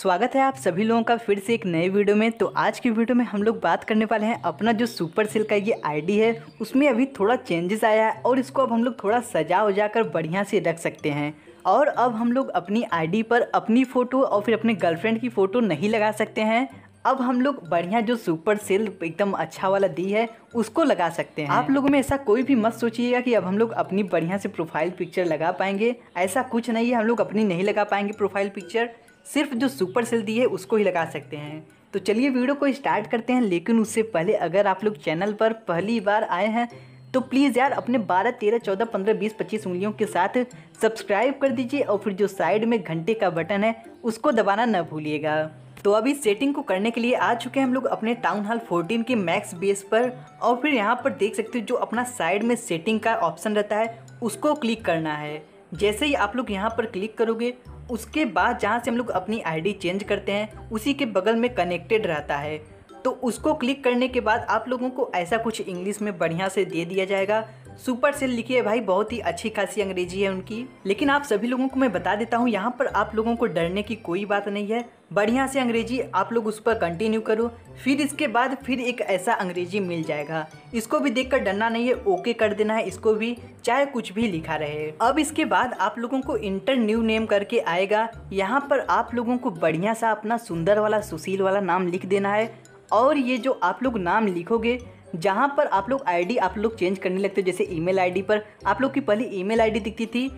स्वागत है आप सभी लोगों का फिर से एक नए वीडियो में तो आज की वीडियो में हम लोग बात करने वाले हैं अपना जो सुपर सेल का ये आईडी है उसमें अभी थोड़ा चेंजेस आया है और इसको अब हम लोग थोड़ा सजा उजा कर बढ़िया से रख सकते हैं और अब हम लोग अपनी आईडी पर अपनी फ़ोटो और फिर अपने गर्लफ्रेंड की फ़ोटो नहीं लगा सकते हैं अब हम लोग बढ़िया जो सुपर सेल एकदम अच्छा वाला दी है उसको लगा सकते हैं आप लोगों में ऐसा कोई भी मत सोचिएगा कि अब हम लोग अपनी बढ़िया से प्रोफाइल पिक्चर लगा पाएंगे ऐसा कुछ नहीं है हम लोग अपनी नहीं लगा पाएंगे प्रोफाइल पिक्चर सिर्फ जो सुपर सेल दी है उसको ही लगा सकते हैं तो चलिए वीडियो को स्टार्ट करते हैं लेकिन उससे पहले अगर आप लोग चैनल पर पहली बार आए हैं तो प्लीज़ यार अपने 12, 13, 14, 15, 20, 25 उंगलियों के साथ सब्सक्राइब कर दीजिए और फिर जो साइड में घंटे का बटन है उसको दबाना ना भूलिएगा तो अभी सेटिंग को करने के लिए आ चुके हैं हम लोग अपने टाउन हॉल 14 के मैक्स बेस पर और फिर यहाँ पर देख सकते हो जो अपना साइड में सेटिंग का ऑप्शन रहता है उसको क्लिक करना है जैसे ही आप लोग यहाँ पर क्लिक करोगे उसके बाद जहाँ से हम लोग अपनी आईडी चेंज करते हैं उसी के बगल में कनेक्टेड रहता है तो उसको क्लिक करने के बाद आप लोगों को ऐसा कुछ इंग्लिश में बढ़िया से दे दिया जाएगा सुपर सेल लिखी है भाई बहुत ही अच्छी खासी अंग्रेजी है उनकी लेकिन आप सभी लोगों को मैं बता देता हूँ यहाँ पर आप लोगों को डरने की कोई बात नहीं है बढ़िया से अंग्रेजी आप लोग उस पर कंटिन्यू करो फिर इसके बाद फिर एक ऐसा अंग्रेजी मिल जाएगा इसको भी देखकर डरना नहीं है ओके कर देना है इसको भी चाहे कुछ भी लिखा रहे अब इसके बाद आप लोगों को इंटर न्यू नेम करके आएगा यहाँ पर आप लोगों को बढ़िया सा अपना सुंदर वाला सुशील वाला नाम लिख देना है और ये जो आप लोग नाम लिखोगे जहाँ पर आप लोग आईडी आप लोग चेंज करने लगते हो जैसे ईमेल आईडी पर आप लोग की पहली ईमेल आईडी दिखती थी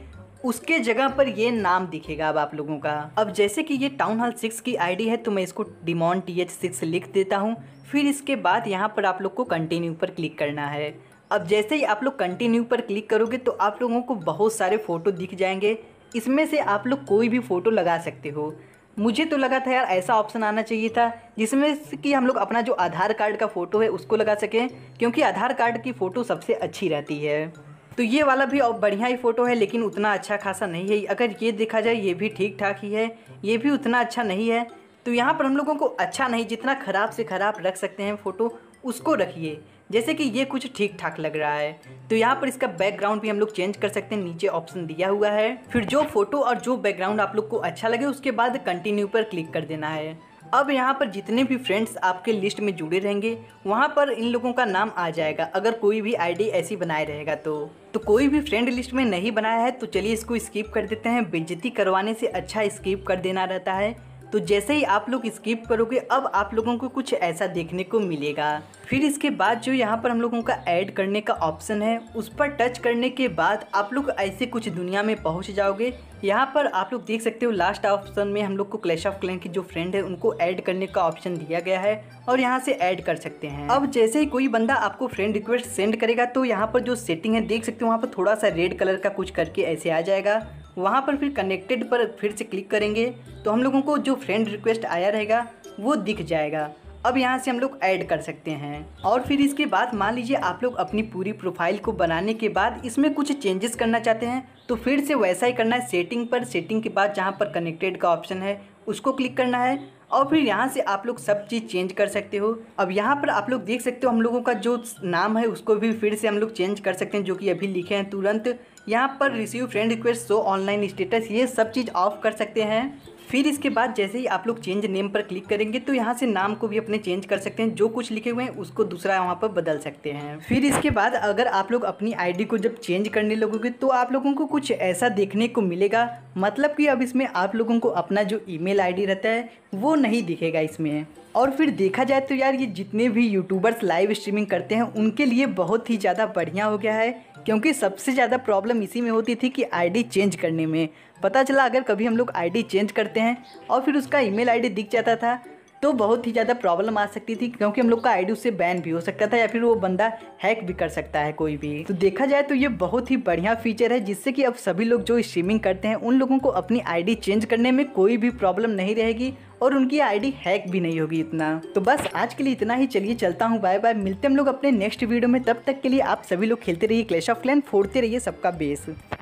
उसके जगह पर ये नाम दिखेगा अब आप लोगों का अब जैसे कि ये टाउन हॉल सिक्स की आईडी है तो मैं इसको डिमॉन टी एच सिक्स लिख देता हूँ फिर इसके बाद यहाँ पर आप लोग को कंटिन्यू पर क्लिक करना है अब जैसे ही आप लोग कंटिन्यू पर क्लिक करोगे तो आप लोगों को बहुत सारे फ़ोटो दिख जाएंगे इसमें से आप लोग कोई भी फ़ोटो लगा सकते हो मुझे तो लगा था यार ऐसा ऑप्शन आना चाहिए था जिसमें कि हम लोग अपना जो आधार कार्ड का फ़ोटो है उसको लगा सकें क्योंकि आधार कार्ड की फ़ोटो सबसे अच्छी रहती है तो ये वाला भी और बढ़िया ही फ़ोटो है लेकिन उतना अच्छा खासा नहीं है अगर ये देखा जाए ये भी ठीक ठाक ही है ये भी उतना अच्छा नहीं है तो यहाँ पर हम लोगों को अच्छा नहीं जितना ख़राब से ख़राब रख सकते हैं फ़ोटो उसको रखिए जैसे कि ये कुछ ठीक ठाक लग रहा है तो यहाँ पर इसका बैकग्राउंड भी हम लोग चेंज कर सकते हैं नीचे ऑप्शन दिया हुआ है फिर जो फोटो और जो बैकग्राउंड आप लोग को अच्छा लगे उसके बाद कंटिन्यू पर क्लिक कर देना है अब यहाँ पर जितने भी फ्रेंड्स आपके लिस्ट में जुड़े रहेंगे वहाँ पर इन लोगों का नाम आ जाएगा अगर कोई भी आईडी ऐसी बनाए रहेगा तो तो कोई भी फ्रेंड लिस्ट में नहीं बनाया है तो चलिए इसको स्किप कर देते हैं बेजती करवाने से अच्छा स्किप कर देना रहता है तो जैसे ही आप लोग स्किप करोगे अब आप लोगों को कुछ ऐसा देखने को मिलेगा फिर इसके बाद जो यहाँ पर हम लोगों का ऐड करने का ऑप्शन है उस पर टच करने के बाद आप लोग ऐसे कुछ दुनिया में पहुँच जाओगे यहाँ पर आप लोग देख सकते हो लास्ट ऑप्शन में हम लोग को क्लैश ऑफ क्लैन की जो फ्रेंड है उनको ऐड करने का ऑप्शन दिया गया है और यहाँ से ऐड कर सकते हैं अब जैसे ही कोई बंदा आपको फ्रेंड रिक्वेस्ट सेंड करेगा तो यहाँ पर जो सेटिंग है देख सकते हो वहाँ पर थोड़ा सा रेड कलर का कुछ करके ऐसे आ जाएगा वहाँ पर फिर कनेक्टेड पर फिर से क्लिक करेंगे तो हम लोगों को जो फ्रेंड रिक्वेस्ट आया रहेगा वो दिख जाएगा अब यहाँ से हम लोग ऐड कर सकते हैं और फिर इसके बाद मान लीजिए आप लोग अपनी पूरी प्रोफाइल को बनाने के बाद इसमें कुछ चेंजेस करना चाहते हैं तो फिर से वैसा ही करना है सेटिंग पर सेटिंग के बाद जहाँ पर कनेक्टेड का ऑप्शन है उसको क्लिक करना है और फिर यहाँ से आप लोग सब चीज़ चेंज कर सकते हो अब यहाँ पर आप लोग देख सकते हो हम लोगों का जो नाम है उसको भी फिर से हम लोग चेंज कर सकते हैं जो कि अभी लिखे हैं तुरंत यहाँ पर receive friend request show online status ये सब चीज़ ऑफ कर सकते हैं फिर इसके बाद जैसे ही आप लोग चेंज नेम पर क्लिक करेंगे तो यहाँ से नाम को भी अपने चेंज कर सकते हैं जो कुछ लिखे हुए हैं उसको दूसरा वहाँ पर बदल सकते हैं फिर इसके बाद अगर आप लोग अपनी आईडी को जब चेंज करने लगोगे तो आप लोगों को कुछ ऐसा देखने को मिलेगा मतलब कि अब इसमें आप लोगों को अपना जो ई मेल रहता है वो नहीं दिखेगा इसमें और फिर देखा जाए तो यार ये जितने भी यूट्यूबर्स लाइव स्ट्रीमिंग करते हैं उनके लिए बहुत ही ज़्यादा बढ़िया हो गया है क्योंकि सबसे ज़्यादा प्रॉब्लम इसी में होती थी कि आईडी चेंज करने में पता चला अगर कभी हम लोग आईडी चेंज करते हैं और फिर उसका ईमेल आईडी दिख जाता था तो बहुत ही ज़्यादा प्रॉब्लम आ सकती थी क्योंकि हम लोग का आईडी उससे बैन भी हो सकता था या फिर वो बंदा हैक भी कर सकता है कोई भी तो देखा जाए तो ये बहुत ही बढ़िया फीचर है जिससे कि अब सभी लोग जो स्ट्रीमिंग करते हैं उन लोगों को अपनी आईडी चेंज करने में कोई भी प्रॉब्लम नहीं रहेगी और उनकी आईडी हैक भी नहीं होगी इतना तो बस आज के लिए इतना ही चलिए चलता हूँ बाय बाय मिलते हम लोग अपने नेक्स्ट वीडियो में तब तक के लिए आप सभी लोग खेलते रहिए क्लैश ऑफ क्लैन फोड़ते रहिए सबका बेस